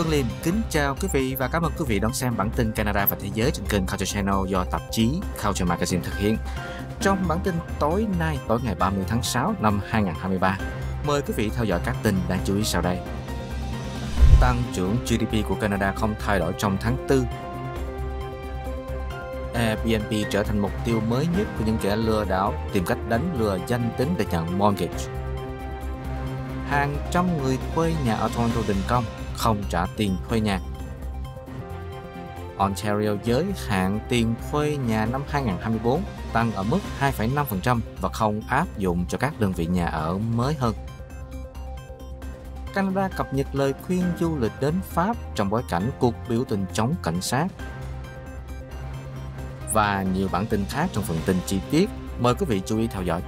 Tuấn Liêm kính chào quý vị và cảm ơn quý vị đón xem bản tin Canada và Thế giới trên kênh Culture Channel do tạp chí Culture Magazine thực hiện. Trong bản tin tối nay, tối ngày 30 tháng 6 năm 2023, mời quý vị theo dõi các tin đáng chú ý sau đây. Tăng trưởng GDP của Canada không thay đổi trong tháng 4 Airbnb trở thành mục tiêu mới nhất của những kẻ lừa đảo tìm cách đánh lừa danh tính để nhận mortgage. Hàng trăm người thuê nhà ở Toronto đình công không trả tiền thuê nhà. Ontario giới hạn tiền thuê nhà năm 2024 tăng ở mức 2,5% và không áp dụng cho các đơn vị nhà ở mới hơn. Canada cập nhật lời khuyên du lịch đến Pháp trong bối cảnh cuộc biểu tình chống cảnh sát. Và nhiều bản tin khác trong phần tin chi tiết, mời quý vị chú ý theo dõi.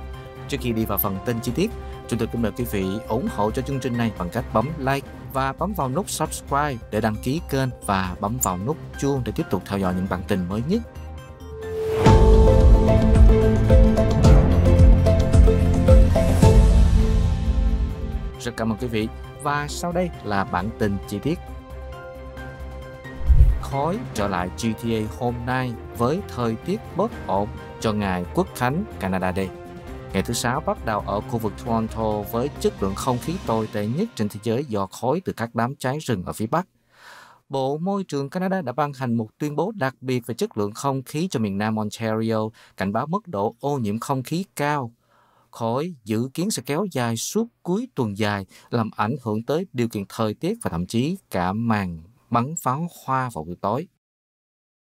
Trước khi đi vào phần tin chi tiết, chúng tôi kính mời quý vị ủng hộ cho chương trình này bằng cách bấm like và bấm vào nút subscribe để đăng ký kênh và bấm vào nút chuông để tiếp tục theo dõi những bản tin mới nhất. Rất cảm ơn quý vị và sau đây là bản tin chi tiết. Khói trở lại GTA hôm nay với thời tiết bất ổn cho ngày Quốc Khánh Canada Day. Ngày thứ sáu bắt đầu ở khu vực Toronto với chất lượng không khí tồi tệ nhất trên thế giới do khói từ các đám cháy rừng ở phía Bắc. Bộ Môi trường Canada đã ban hành một tuyên bố đặc biệt về chất lượng không khí cho miền Nam Ontario, cảnh báo mức độ ô nhiễm không khí cao. Khói dự kiến sẽ kéo dài suốt cuối tuần dài, làm ảnh hưởng tới điều kiện thời tiết và thậm chí cả màn bắn pháo hoa vào buổi tối.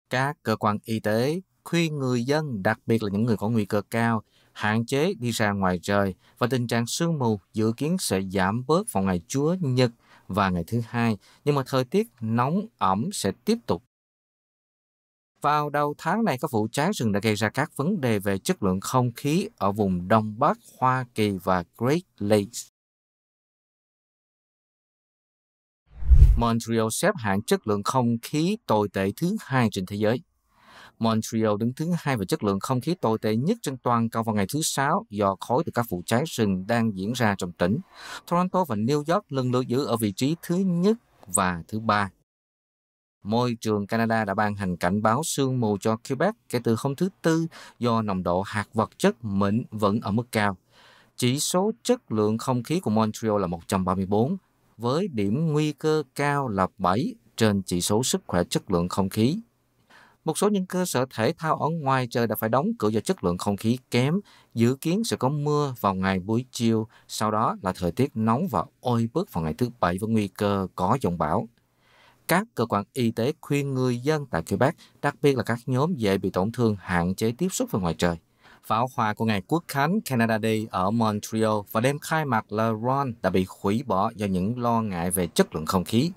Các cơ quan y tế khuyên người dân, đặc biệt là những người có nguy cơ cao, hạn chế đi ra ngoài trời và tình trạng sương mù dự kiến sẽ giảm bớt vào ngày Chúa Nhật và ngày thứ hai, nhưng mà thời tiết nóng ẩm sẽ tiếp tục. Vào đầu tháng này, các vụ cháy rừng đã gây ra các vấn đề về chất lượng không khí ở vùng Đông Bắc Hoa Kỳ và Great Lakes. Montreal xếp hạng chất lượng không khí tồi tệ thứ hai trên thế giới. Montreal đứng thứ hai về chất lượng không khí tồi tệ nhất trên toàn cầu vào ngày thứ Sáu do khói từ các vụ cháy rừng đang diễn ra trong tỉnh. Toronto và New York lần lượt giữ ở vị trí thứ nhất và thứ ba. Môi trường Canada đã ban hành cảnh báo sương mù cho Quebec kể từ hôm thứ Tư do nồng độ hạt vật chất mịn vẫn ở mức cao. Chỉ số chất lượng không khí của Montreal là 134, với điểm nguy cơ cao là 7 trên chỉ số sức khỏe chất lượng không khí một số những cơ sở thể thao ở ngoài trời đã phải đóng cửa do chất lượng không khí kém, dự kiến sẽ có mưa vào ngày buổi chiều, sau đó là thời tiết nóng và oi bức vào ngày thứ Bảy với nguy cơ có dòng bão. Các cơ quan y tế khuyên người dân tại Quebec, đặc biệt là các nhóm dễ bị tổn thương hạn chế tiếp xúc với ngoài trời. Pháo hoa của ngày Quốc khánh Canada Day ở Montreal và đêm khai mạc Le Ron đã bị hủy bỏ do những lo ngại về chất lượng không khí.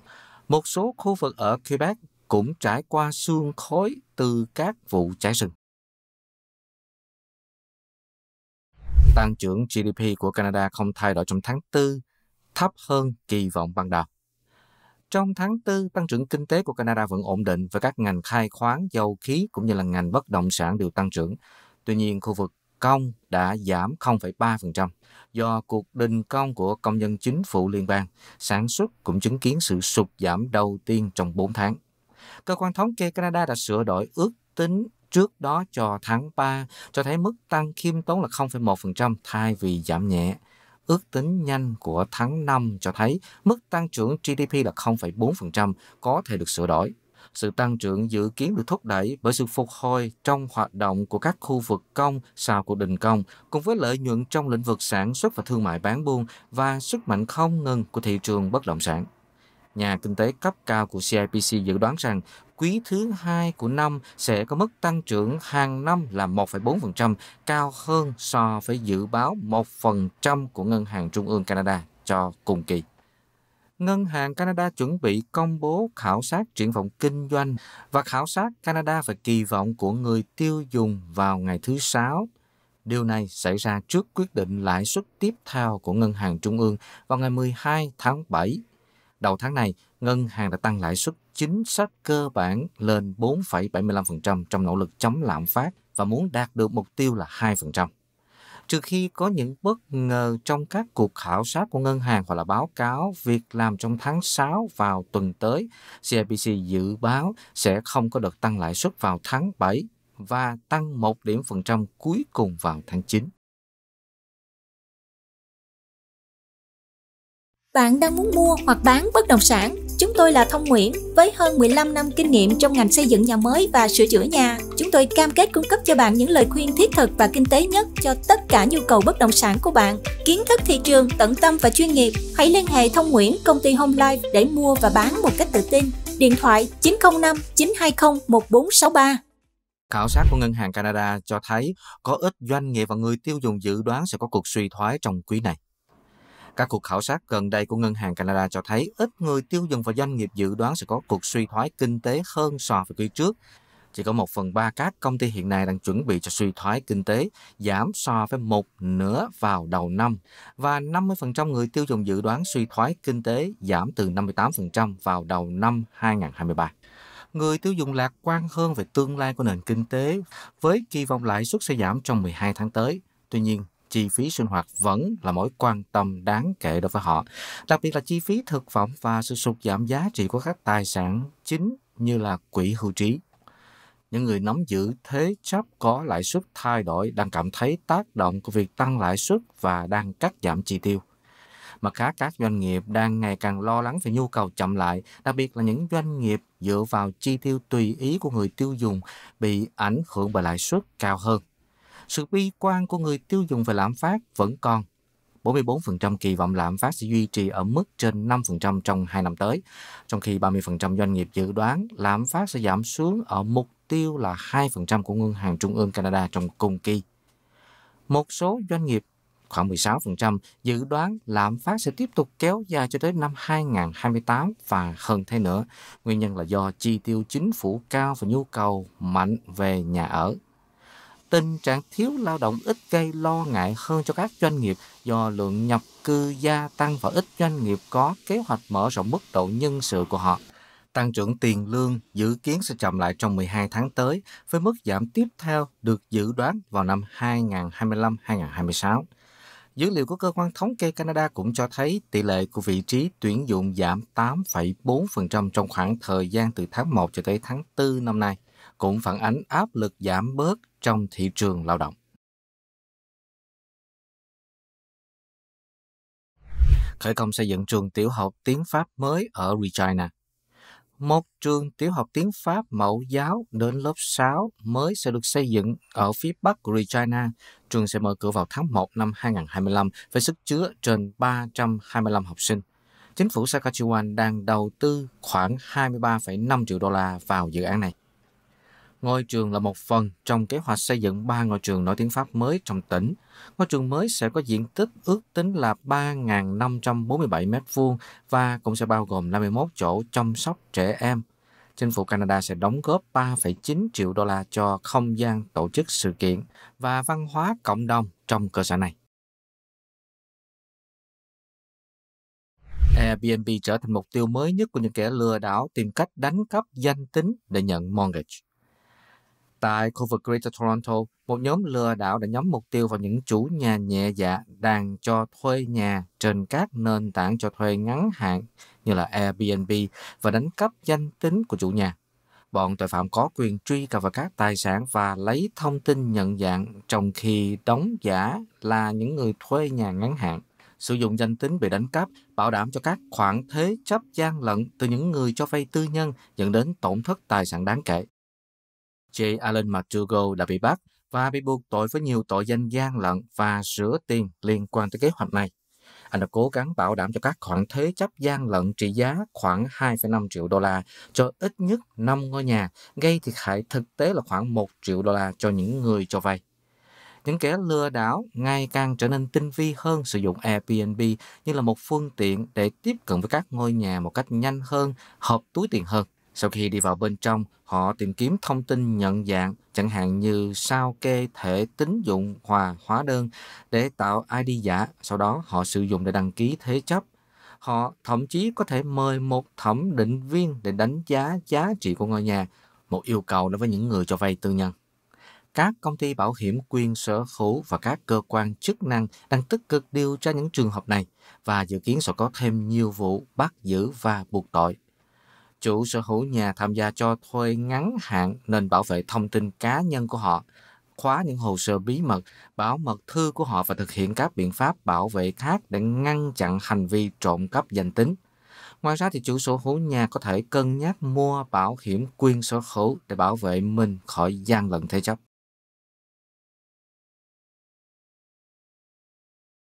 Một số khu vực ở Quebec cũng trải qua xương khói từ các vụ cháy rừng. Tăng trưởng GDP của Canada không thay đổi trong tháng 4, thấp hơn kỳ vọng ban đầu. Trong tháng 4, tăng trưởng kinh tế của Canada vẫn ổn định và các ngành khai khoáng, dầu khí cũng như là ngành bất động sản đều tăng trưởng. Tuy nhiên, khu vực công đã giảm 0,3% do cuộc đình công của công nhân chính phủ liên bang. Sản xuất cũng chứng kiến sự sụt giảm đầu tiên trong 4 tháng. Cơ quan thống kê Canada đã sửa đổi ước tính trước đó cho tháng 3 cho thấy mức tăng khiêm tốn là 0,1% thay vì giảm nhẹ. Ước tính nhanh của tháng 5 cho thấy mức tăng trưởng GDP là 0,4% có thể được sửa đổi. Sự tăng trưởng dự kiến được thúc đẩy bởi sự phục hồi trong hoạt động của các khu vực công sau cuộc đình công, cùng với lợi nhuận trong lĩnh vực sản xuất và thương mại bán buôn và sức mạnh không ngừng của thị trường bất động sản nhà kinh tế cấp cao của CIPC dự đoán rằng quý thứ hai của năm sẽ có mức tăng trưởng hàng năm là 1,4%, cao hơn so với dự báo 1% của Ngân hàng Trung ương Canada cho cùng kỳ. Ngân hàng Canada chuẩn bị công bố khảo sát triển vọng kinh doanh và khảo sát Canada và kỳ vọng của người tiêu dùng vào ngày thứ Sáu. Điều này xảy ra trước quyết định lãi suất tiếp theo của Ngân hàng Trung ương vào ngày 12 tháng 7 Đầu tháng này, ngân hàng đã tăng lãi suất chính sách cơ bản lên 4,75% trong nỗ lực chống lạm phát và muốn đạt được mục tiêu là 2%. Trừ khi có những bất ngờ trong các cuộc khảo sát của ngân hàng hoặc là báo cáo việc làm trong tháng 6 vào tuần tới, CIBC dự báo sẽ không có đợt tăng lãi suất vào tháng 7 và tăng 1 điểm phần trăm cuối cùng vào tháng 9. Bạn đang muốn mua hoặc bán bất động sản? Chúng tôi là Thông Nguyễn với hơn 15 năm kinh nghiệm trong ngành xây dựng nhà mới và sửa chữa nhà. Chúng tôi cam kết cung cấp cho bạn những lời khuyên thiết thực và kinh tế nhất cho tất cả nhu cầu bất động sản của bạn. Kiến thức thị trường, tận tâm và chuyên nghiệp. Hãy liên hệ Thông Nguyễn, công ty Home Life để mua và bán một cách tự tin. Điện thoại 905 920 1463. Khảo sát của Ngân hàng Canada cho thấy có ít doanh nghiệp và người tiêu dùng dự đoán sẽ có cuộc suy thoái trong quý này. Các cuộc khảo sát gần đây của Ngân hàng Canada cho thấy ít người tiêu dùng và doanh nghiệp dự đoán sẽ có cuộc suy thoái kinh tế hơn so với quý trước. Chỉ có một phần ba các công ty hiện nay đang chuẩn bị cho suy thoái kinh tế giảm so với một nửa vào đầu năm và 50% người tiêu dùng dự đoán suy thoái kinh tế giảm từ 58% vào đầu năm 2023 người tiêu dùng lạc quan hơn về tương lai của nền kinh tế với kỳ vọng lãi suất sẽ giảm trong 12 tháng tới. Tuy nhiên, chi phí sinh hoạt vẫn là mối quan tâm đáng kể đối với họ, đặc biệt là chi phí thực phẩm và sự sụt giảm giá trị của các tài sản chính như là quỹ hưu trí. Những người nắm giữ thế chấp có lãi suất thay đổi đang cảm thấy tác động của việc tăng lãi suất và đang cắt giảm chi tiêu. Mặt khác, các doanh nghiệp đang ngày càng lo lắng về nhu cầu chậm lại, đặc biệt là những doanh nghiệp dựa vào chi tiêu tùy ý của người tiêu dùng bị ảnh hưởng bởi lãi suất cao hơn. Sự bi quan của người tiêu dùng về lạm phát vẫn còn. 44% kỳ vọng lạm phát sẽ duy trì ở mức trên 5% trong 2 năm tới, trong khi 30% doanh nghiệp dự đoán lạm phát sẽ giảm xuống ở mục tiêu là 2% của Ngân hàng Trung ương Canada trong cùng kỳ. Một số doanh nghiệp khoảng 16% dự đoán lạm phát sẽ tiếp tục kéo dài cho tới năm 2028 và hơn thế nữa. Nguyên nhân là do chi tiêu chính phủ cao và nhu cầu mạnh về nhà ở tình trạng thiếu lao động ít gây lo ngại hơn cho các doanh nghiệp do lượng nhập cư gia tăng và ít doanh nghiệp có kế hoạch mở rộng mức độ nhân sự của họ. Tăng trưởng tiền lương dự kiến sẽ chậm lại trong 12 tháng tới với mức giảm tiếp theo được dự đoán vào năm 2025-2026. Dữ liệu của cơ quan thống kê Canada cũng cho thấy tỷ lệ của vị trí tuyển dụng giảm 8,4% trong khoảng thời gian từ tháng 1 cho tới tháng 4 năm nay cũng phản ánh áp lực giảm bớt trong thị trường lao động. Khởi công xây dựng trường tiểu học tiếng Pháp mới ở Regina. Một trường tiểu học tiếng Pháp mẫu giáo đến lớp 6 mới sẽ được xây dựng ở phía bắc Regina. Trường sẽ mở cửa vào tháng 1 năm 2025 với sức chứa trên 325 học sinh chính phủ Saskatchewan đang đầu tư khoảng 23,5 triệu đô la vào dự án này. Ngôi trường là một phần trong kế hoạch xây dựng ba ngôi trường nổi tiếng Pháp mới trong tỉnh. Ngôi trường mới sẽ có diện tích ước tính là 3.547 m2 và cũng sẽ bao gồm 51 chỗ chăm sóc trẻ em. Chính phủ Canada sẽ đóng góp 3,9 triệu đô la cho không gian tổ chức sự kiện và văn hóa cộng đồng trong cơ sở này. Airbnb trở thành mục tiêu mới nhất của những kẻ lừa đảo tìm cách đánh cắp danh tính để nhận mortgage. Tại khu vực Greater Toronto, một nhóm lừa đảo đã nhắm mục tiêu vào những chủ nhà nhẹ dạ đang cho thuê nhà trên các nền tảng cho thuê ngắn hạn như là Airbnb và đánh cắp danh tính của chủ nhà. Bọn tội phạm có quyền truy cập vào các tài sản và lấy thông tin nhận dạng trong khi đóng giả là những người thuê nhà ngắn hạn. Sử dụng danh tính bị đánh cắp bảo đảm cho các khoản thế chấp gian lận từ những người cho vay tư nhân dẫn đến tổn thất tài sản đáng kể. J. Allen McDougall đã bị bắt và bị buộc tội với nhiều tội danh gian lận và rửa tiền liên quan tới kế hoạch này. Anh đã cố gắng bảo đảm cho các khoản thế chấp gian lận trị giá khoảng 2,5 triệu đô la cho ít nhất 5 ngôi nhà, gây thiệt hại thực tế là khoảng 1 triệu đô la cho những người cho vay. Những kẻ lừa đảo ngày càng trở nên tinh vi hơn sử dụng Airbnb như là một phương tiện để tiếp cận với các ngôi nhà một cách nhanh hơn, hợp túi tiền hơn. Sau khi đi vào bên trong, họ tìm kiếm thông tin nhận dạng, chẳng hạn như sao kê thể tín dụng hòa hóa đơn để tạo ID giả, sau đó họ sử dụng để đăng ký thế chấp. Họ thậm chí có thể mời một thẩm định viên để đánh giá giá trị của ngôi nhà, một yêu cầu đối với những người cho vay tư nhân. Các công ty bảo hiểm quyền sở hữu và các cơ quan chức năng đang tích cực điều tra những trường hợp này và dự kiến sẽ có thêm nhiều vụ bắt giữ và buộc tội chủ sở hữu nhà tham gia cho thuê ngắn hạn nên bảo vệ thông tin cá nhân của họ, khóa những hồ sơ bí mật, bảo mật thư của họ và thực hiện các biện pháp bảo vệ khác để ngăn chặn hành vi trộm cắp danh tính. Ngoài ra thì chủ sở hữu nhà có thể cân nhắc mua bảo hiểm quyền sở hữu để bảo vệ mình khỏi gian lận thế chấp.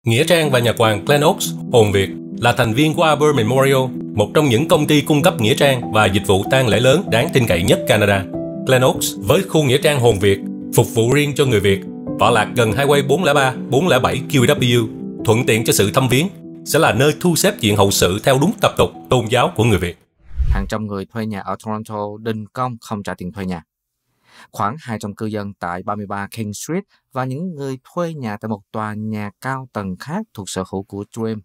Nghĩa Trang và nhà quàng Glen Oaks, Hồn Việt là thành viên của Arbor Memorial, một trong những công ty cung cấp nghĩa trang và dịch vụ tang lễ lớn đáng tin cậy nhất Canada. Glen Oaks với khu nghĩa trang Hồn Việt phục vụ riêng cho người Việt, tọa lạc gần highway 403, 407 QW, thuận tiện cho sự thăm viếng, sẽ là nơi thu xếp diện hậu sự theo đúng tập tục tôn giáo của người Việt. Hàng trăm người thuê nhà ở Toronto đình công không trả tiền thuê nhà khoảng 200 cư dân tại 33 King Street và những người thuê nhà tại một tòa nhà cao tầng khác thuộc sở hữu của Dream.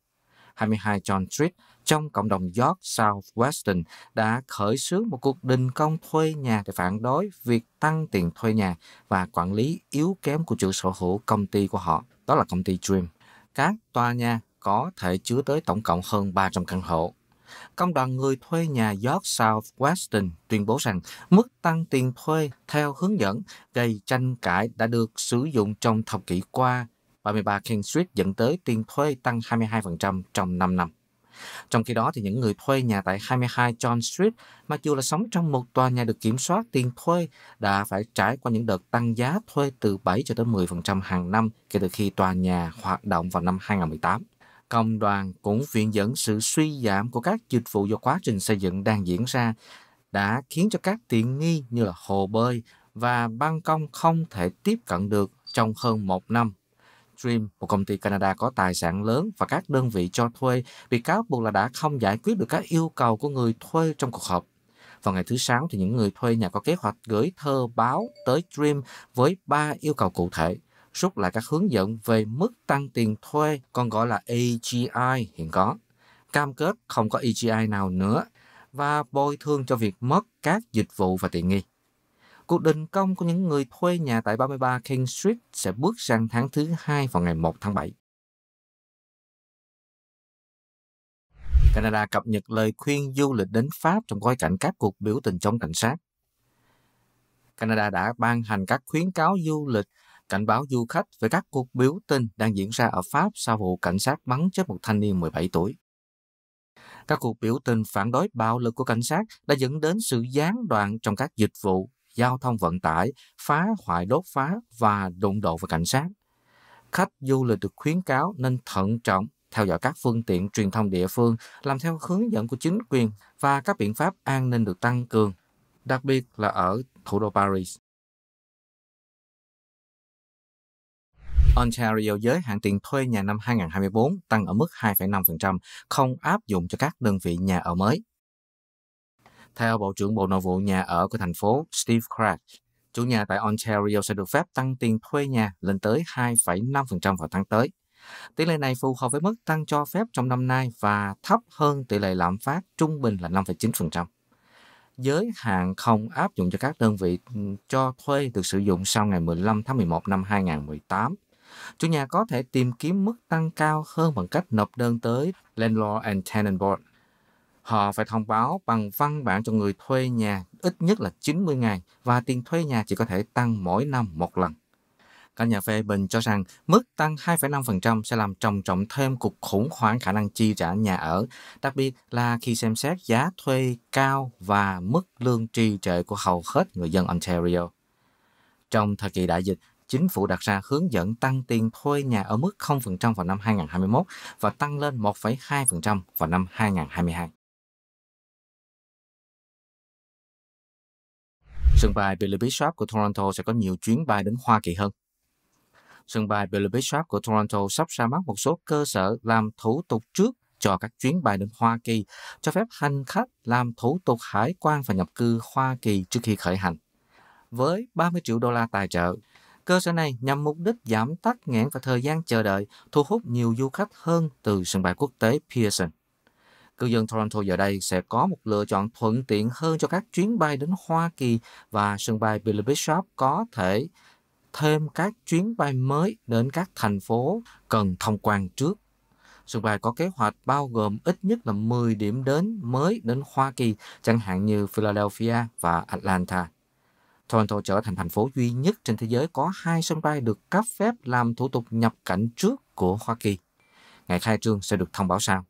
22 John Street trong cộng đồng York Southwestern đã khởi xướng một cuộc đình công thuê nhà để phản đối việc tăng tiền thuê nhà và quản lý yếu kém của chủ sở hữu công ty của họ, đó là công ty Dream. Các tòa nhà có thể chứa tới tổng cộng hơn 300 căn hộ công đoàn người thuê nhà York Southwestern tuyên bố rằng mức tăng tiền thuê theo hướng dẫn gây tranh cãi đã được sử dụng trong thập kỷ qua. 33 King Street dẫn tới tiền thuê tăng 22% trong 5 năm. Trong khi đó, thì những người thuê nhà tại 22 John Street, mặc dù là sống trong một tòa nhà được kiểm soát tiền thuê, đã phải trải qua những đợt tăng giá thuê từ 7 cho tới 10% hàng năm kể từ khi tòa nhà hoạt động vào năm 2018. Công đoàn cũng viện dẫn sự suy giảm của các dịch vụ do quá trình xây dựng đang diễn ra đã khiến cho các tiện nghi như là hồ bơi và ban công không thể tiếp cận được trong hơn một năm. Dream, một công ty Canada có tài sản lớn và các đơn vị cho thuê, bị cáo buộc là đã không giải quyết được các yêu cầu của người thuê trong cuộc họp. Vào ngày thứ Sáu, thì những người thuê nhà có kế hoạch gửi thơ báo tới Dream với ba yêu cầu cụ thể – rút lại các hướng dẫn về mức tăng tiền thuê còn gọi là AGI hiện có, cam kết không có AGI nào nữa và bồi thường cho việc mất các dịch vụ và tiện nghi. Cuộc đình công của những người thuê nhà tại 33 King Street sẽ bước sang tháng thứ hai vào ngày 1 tháng 7. Canada cập nhật lời khuyên du lịch đến Pháp trong bối cảnh các cuộc biểu tình chống cảnh sát. Canada đã ban hành các khuyến cáo du lịch cảnh báo du khách về các cuộc biểu tình đang diễn ra ở Pháp sau vụ cảnh sát bắn chết một thanh niên 17 tuổi. Các cuộc biểu tình phản đối bạo lực của cảnh sát đã dẫn đến sự gián đoạn trong các dịch vụ, giao thông vận tải, phá hoại đốt phá và đụng độ với cảnh sát. Khách du lịch được khuyến cáo nên thận trọng theo dõi các phương tiện truyền thông địa phương, làm theo hướng dẫn của chính quyền và các biện pháp an ninh được tăng cường, đặc biệt là ở thủ đô Paris. Ontario giới hạn tiền thuê nhà năm 2024 tăng ở mức 2,5%, không áp dụng cho các đơn vị nhà ở mới. Theo Bộ trưởng Bộ Nội vụ Nhà ở của thành phố Steve Craig, chủ nhà tại Ontario sẽ được phép tăng tiền thuê nhà lên tới 2,5% vào tháng tới. Tỷ lệ này phù hợp với mức tăng cho phép trong năm nay và thấp hơn tỷ lệ lạm phát trung bình là 5,9%. Giới hạn không áp dụng cho các đơn vị ừ, cho thuê được sử dụng sau ngày 15 tháng 11 năm 2018 Chủ nhà có thể tìm kiếm mức tăng cao hơn bằng cách nộp đơn tới Landlord and Tenant Board. Họ phải thông báo bằng văn bản cho người thuê nhà ít nhất là 90 ngày và tiền thuê nhà chỉ có thể tăng mỗi năm một lần. Các nhà phê bình cho rằng mức tăng 2,5% sẽ làm trầm trọng thêm cuộc khủng hoảng khả năng chi trả nhà ở, đặc biệt là khi xem xét giá thuê cao và mức lương trì trệ của hầu hết người dân Ontario. Trong thời kỳ đại dịch, chính phủ đặt ra hướng dẫn tăng tiền thuê nhà ở mức 0% vào năm 2021 và tăng lên 1,2% vào năm 2022. Sân bay Billy Bishop của Toronto sẽ có nhiều chuyến bay đến Hoa Kỳ hơn. Sân bay Billy Bishop của Toronto sắp ra mắt một số cơ sở làm thủ tục trước cho các chuyến bay đến Hoa Kỳ, cho phép hành khách làm thủ tục hải quan và nhập cư Hoa Kỳ trước khi khởi hành. Với 30 triệu đô la tài trợ, Cơ sở này nhằm mục đích giảm tắc nghẽn và thời gian chờ đợi, thu hút nhiều du khách hơn từ sân bay quốc tế Pearson. Cư dân Toronto giờ đây sẽ có một lựa chọn thuận tiện hơn cho các chuyến bay đến Hoa Kỳ và sân bay Billy Bishop có thể thêm các chuyến bay mới đến các thành phố cần thông quan trước. Sân bay có kế hoạch bao gồm ít nhất là 10 điểm đến mới đến Hoa Kỳ, chẳng hạn như Philadelphia và Atlanta. Toronto trở thành thành phố duy nhất trên thế giới có hai sân bay được cấp phép làm thủ tục nhập cảnh trước của Hoa Kỳ. Ngày khai trương sẽ được thông báo sau.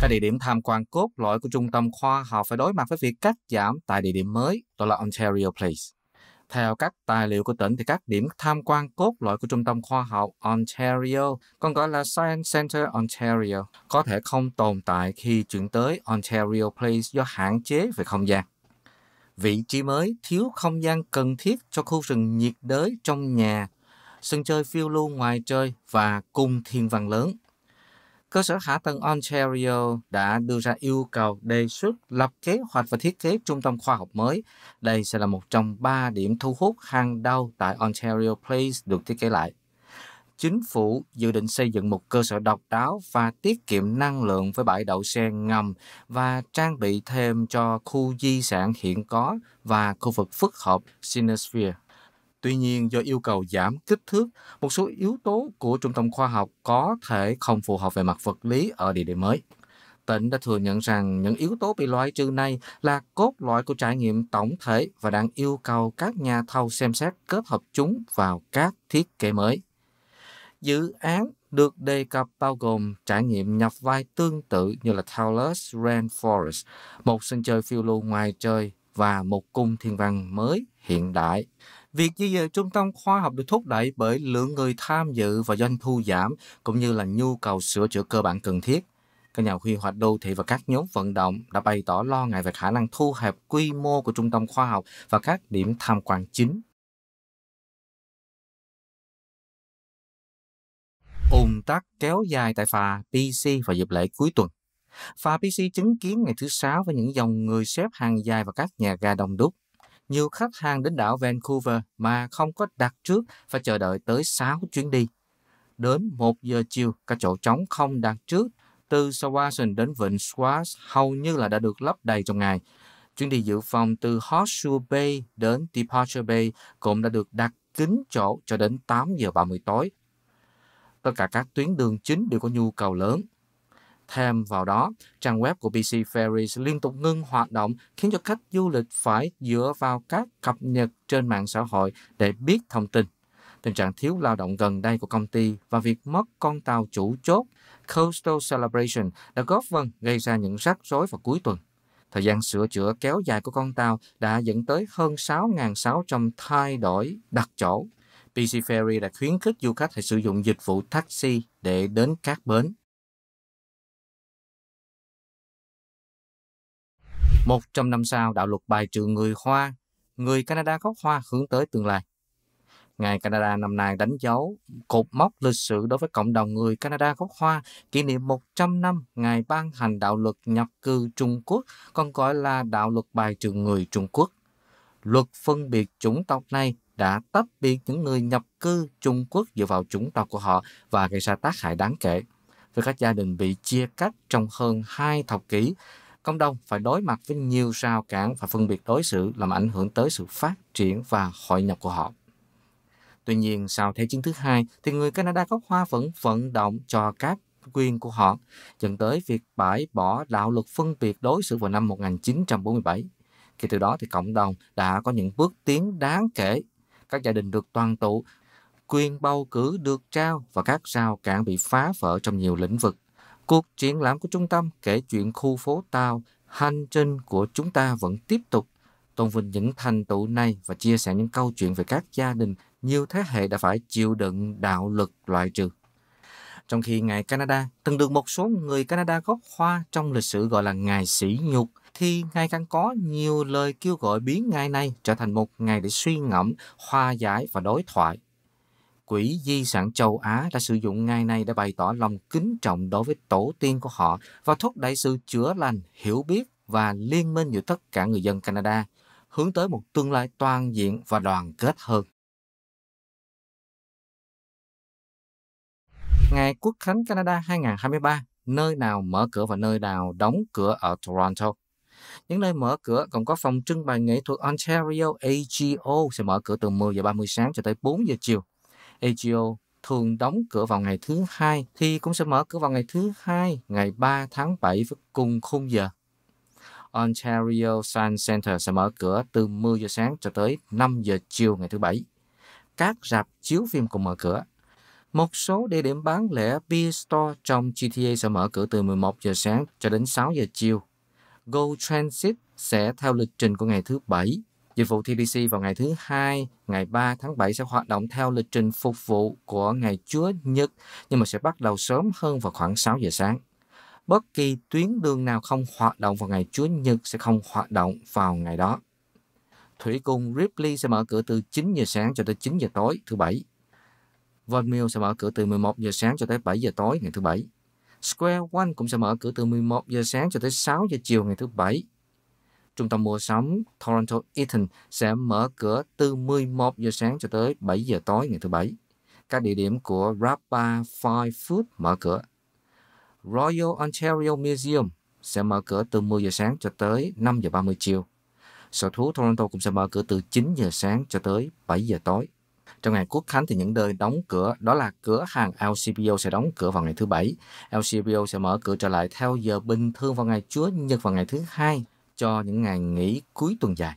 Các địa điểm tham quan cốt lõi của trung tâm khoa học phải đối mặt với việc cắt giảm tại địa điểm mới, đó là Ontario Place. Theo các tài liệu của tỉnh thì các điểm tham quan cốt lõi của Trung tâm Khoa học Ontario, còn gọi là Science Center Ontario, có thể không tồn tại khi chuyển tới Ontario Place do hạn chế về không gian. Vị trí mới thiếu không gian cần thiết cho khu rừng nhiệt đới trong nhà, sân chơi phiêu lưu ngoài trời và cung thiên văn lớn. Cơ sở hạ tầng Ontario đã đưa ra yêu cầu đề xuất lập kế hoạch và thiết kế trung tâm khoa học mới. Đây sẽ là một trong ba điểm thu hút hàng đầu tại Ontario Place được thiết kế lại. Chính phủ dự định xây dựng một cơ sở độc đáo và tiết kiệm năng lượng với bãi đậu xe ngầm và trang bị thêm cho khu di sản hiện có và khu vực phức hợp Sinosphere. Tuy nhiên, do yêu cầu giảm kích thước, một số yếu tố của trung tâm khoa học có thể không phù hợp về mặt vật lý ở địa điểm mới. Tỉnh đã thừa nhận rằng những yếu tố bị loại trừ này là cốt lõi của trải nghiệm tổng thể và đang yêu cầu các nhà thầu xem xét kết hợp chúng vào các thiết kế mới. Dự án được đề cập bao gồm trải nghiệm nhập vai tương tự như là Talos Rainforest, một sân chơi phiêu lưu ngoài trời và một cung thiên văn mới hiện đại. Việc di dời trung tâm khoa học được thúc đẩy bởi lượng người tham dự và doanh thu giảm cũng như là nhu cầu sửa chữa cơ bản cần thiết. Các nhà quy hoạch đô thị và các nhóm vận động đã bày tỏ lo ngại về khả năng thu hẹp quy mô của trung tâm khoa học và các điểm tham quan chính. ùn tắc kéo dài tại phà PC vào dịp lễ cuối tuần. Phà PC chứng kiến ngày thứ Sáu với những dòng người xếp hàng dài vào các nhà ga đông đúc nhiều khách hàng đến đảo Vancouver mà không có đặt trước phải chờ đợi tới 6 chuyến đi. Đến 1 giờ chiều, các chỗ trống không đặt trước từ Sawason đến Vịnh Swartz hầu như là đã được lấp đầy trong ngày. Chuyến đi dự phòng từ Horseshoe Bay đến Departure Bay cũng đã được đặt kín chỗ cho đến 8 giờ 30 tối. Tất cả các tuyến đường chính đều có nhu cầu lớn. Thêm vào đó, trang web của BC Ferries liên tục ngưng hoạt động khiến cho khách du lịch phải dựa vào các cập nhật trên mạng xã hội để biết thông tin. Tình trạng thiếu lao động gần đây của công ty và việc mất con tàu chủ chốt Coastal Celebration đã góp phần gây ra những rắc rối vào cuối tuần. Thời gian sửa chữa kéo dài của con tàu đã dẫn tới hơn 6.600 thay đổi đặt chỗ. PC Ferry đã khuyến khích du khách hãy sử dụng dịch vụ taxi để đến các bến. một trăm năm sau, đạo luật bài trừ người Hoa, người Canada gốc Hoa hướng tới tương lai. Ngày Canada năm nay đánh dấu cột mốc lịch sử đối với cộng đồng người Canada gốc Hoa kỷ niệm 100 năm ngày ban hành đạo luật nhập cư Trung Quốc, còn gọi là đạo luật bài trừ người Trung Quốc. Luật phân biệt chủng tộc này đã tách biệt những người nhập cư Trung Quốc dựa vào chủng tộc của họ và gây ra tác hại đáng kể với các gia đình bị chia cắt trong hơn hai thập kỷ Cộng đồng phải đối mặt với nhiều rào cản và phân biệt đối xử làm ảnh hưởng tới sự phát triển và hội nhập của họ. Tuy nhiên, sau Thế chiến thứ hai thì người Canada gốc Hoa vẫn vận động cho các quyền của họ, dẫn tới việc bãi bỏ đạo luật phân biệt đối xử vào năm 1947. Kể từ đó thì cộng đồng đã có những bước tiến đáng kể. Các gia đình được toàn tụ, quyền bầu cử được trao và các rào cản bị phá vỡ trong nhiều lĩnh vực. Cuộc triển lãm của trung tâm kể chuyện khu phố Tao, hành trình của chúng ta vẫn tiếp tục tôn vinh những thành tựu này và chia sẻ những câu chuyện về các gia đình nhiều thế hệ đã phải chịu đựng đạo lực loại trừ. Trong khi ngày Canada từng được một số người Canada gốc hoa trong lịch sử gọi là ngày sỉ nhục, thì ngày càng có nhiều lời kêu gọi biến ngày này trở thành một ngày để suy ngẫm, hòa giải và đối thoại quỹ di sản châu Á đã sử dụng ngày nay để bày tỏ lòng kính trọng đối với tổ tiên của họ và thúc đẩy sự chữa lành, hiểu biết và liên minh giữa tất cả người dân Canada, hướng tới một tương lai toàn diện và đoàn kết hơn. Ngày Quốc khánh Canada 2023, nơi nào mở cửa và nơi nào đóng cửa ở Toronto. Những nơi mở cửa còn có phòng trưng bày nghệ thuật Ontario AGO sẽ mở cửa từ 10 giờ 30 sáng cho tới 4 giờ chiều. AGO thường đóng cửa vào ngày thứ hai thì cũng sẽ mở cửa vào ngày thứ hai ngày 3 tháng 7 với cùng khung giờ. Ontario Sun Center sẽ mở cửa từ 10 giờ sáng cho tới 5 giờ chiều ngày thứ Bảy. Các rạp chiếu phim cũng mở cửa. Một số địa điểm bán lẻ Beer Store trong GTA sẽ mở cửa từ 11 giờ sáng cho đến 6 giờ chiều. Go Transit sẽ theo lịch trình của ngày thứ Bảy Dịch vụ TDC vào ngày thứ hai, ngày 3 tháng 7 sẽ hoạt động theo lịch trình phục vụ của ngày Chúa Nhật, nhưng mà sẽ bắt đầu sớm hơn vào khoảng 6 giờ sáng. Bất kỳ tuyến đường nào không hoạt động vào ngày Chúa Nhật sẽ không hoạt động vào ngày đó. Thủy cung Ripley sẽ mở cửa từ 9 giờ sáng cho tới 9 giờ tối thứ Bảy. Vonmill sẽ mở cửa từ 11 giờ sáng cho tới 7 giờ tối ngày thứ Bảy. Square One cũng sẽ mở cửa từ 11 giờ sáng cho tới 6 giờ chiều ngày thứ Bảy trung tâm mua sắm Toronto Eaton sẽ mở cửa từ 11 giờ sáng cho tới 7 giờ tối ngày thứ Bảy. Các địa điểm của Rappa Five Food mở cửa. Royal Ontario Museum sẽ mở cửa từ 10 giờ sáng cho tới 5 giờ 30 chiều. Sở thú Toronto cũng sẽ mở cửa từ 9 giờ sáng cho tới 7 giờ tối. Trong ngày Quốc Khánh thì những nơi đóng cửa đó là cửa hàng LCBO sẽ đóng cửa vào ngày thứ Bảy. LCBO sẽ mở cửa trở lại theo giờ bình thường vào ngày Chúa Nhật vào ngày thứ Hai cho những ngày nghỉ cuối tuần dài.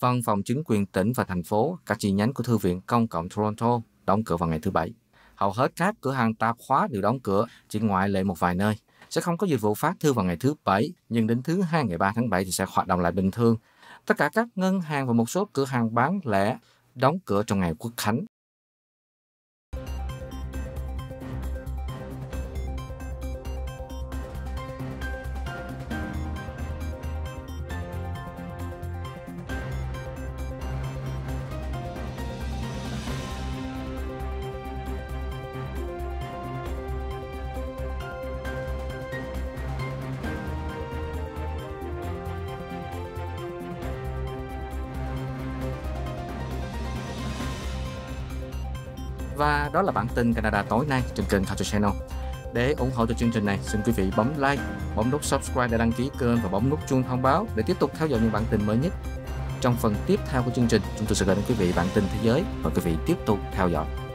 Văn phòng chính quyền tỉnh và thành phố, các chi nhánh của Thư viện Công cộng Toronto đóng cửa vào ngày thứ Bảy. Hầu hết các cửa hàng tạp hóa đều đóng cửa, chỉ ngoại lệ một vài nơi. Sẽ không có dịch vụ phát thư vào ngày thứ Bảy, nhưng đến thứ hai ngày 3 tháng 7 thì sẽ hoạt động lại bình thường. Tất cả các ngân hàng và một số cửa hàng bán lẻ đóng cửa trong ngày Quốc Khánh. Và đó là bản tin Canada tối nay trên kênh Culture Channel. Để ủng hộ cho chương trình này, xin quý vị bấm like, bấm nút subscribe để đăng ký kênh và bấm nút chuông thông báo để tiếp tục theo dõi những bản tin mới nhất. Trong phần tiếp theo của chương trình, chúng tôi sẽ gửi đến quý vị bản tin thế giới và quý vị tiếp tục theo dõi.